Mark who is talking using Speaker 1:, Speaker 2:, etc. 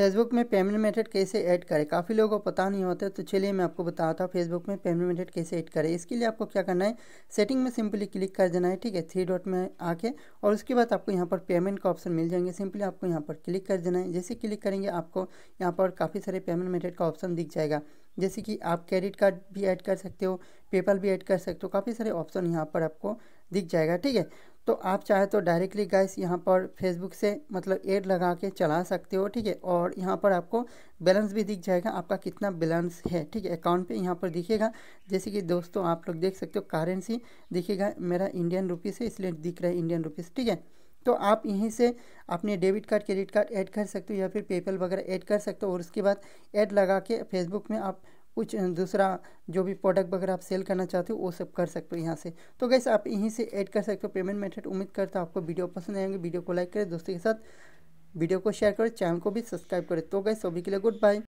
Speaker 1: Facebook में payment method कैसे add करें काफ़ी लोगों को पता नहीं होता तो चलिए मैं आपको बताता हूँ फेसबुक में पेमेंट मेथड कैसे ऐड करें इसके लिए आपको क्या करना है सेटिंग में सिंपली क्लिक कर देना है ठीक है थ्री डॉट में आके और उसके बाद आपको यहाँ पर पेमेंट का ऑप्शन मिल जाएंगे सिंपली आपको यहाँ पर क्लिक कर देना है जैसे क्लिक करेंगे आपको यहाँ पर काफ़ी सारे पेमेंट मेथड का ऑप्शन दिख जाएगा जैसे कि आप क्रेडिट कार्ड भी ऐड कर सकते हो पेपल भी ऐड कर सकते हो काफ़ी सारे ऑप्शन यहाँ पर आपको दिख जाएगा ठीक है तो आप चाहे तो डायरेक्टली गैस यहाँ पर फेसबुक से मतलब एड लगा के चला सकते हो ठीक है और यहाँ पर आपको बैलेंस भी दिख जाएगा आपका कितना बैलेंस है ठीक है अकाउंट पे यहाँ पर दिखेगा जैसे कि दोस्तों आप लोग देख सकते हो करेंसी दिखेगा मेरा इंडियन रुपीज़ है इसलिए दिख रहा है इंडियन रुपीज़ ठीक है तो आप यहीं से अपने debit card credit card add कर सकते हो या फिर पेपल वगैरह ऐड कर सकते हो और उसके बाद ऐड लगा के फेसबुक में आप कुछ दूसरा जो भी प्रोडक्ट वगैरह आप सेल करना चाहते हो वो सब कर सकते हो यहाँ से तो गैस आप यहीं से ऐड कर सकते हो पेमेंट मेथड उम्मीद करता हूँ आपको वीडियो पसंद आएंगे वीडियो को लाइक करें दोस्तों के साथ वीडियो को शेयर करें चैनल को भी सब्सक्राइब करें तो गैस सभी के लिए गुड बाय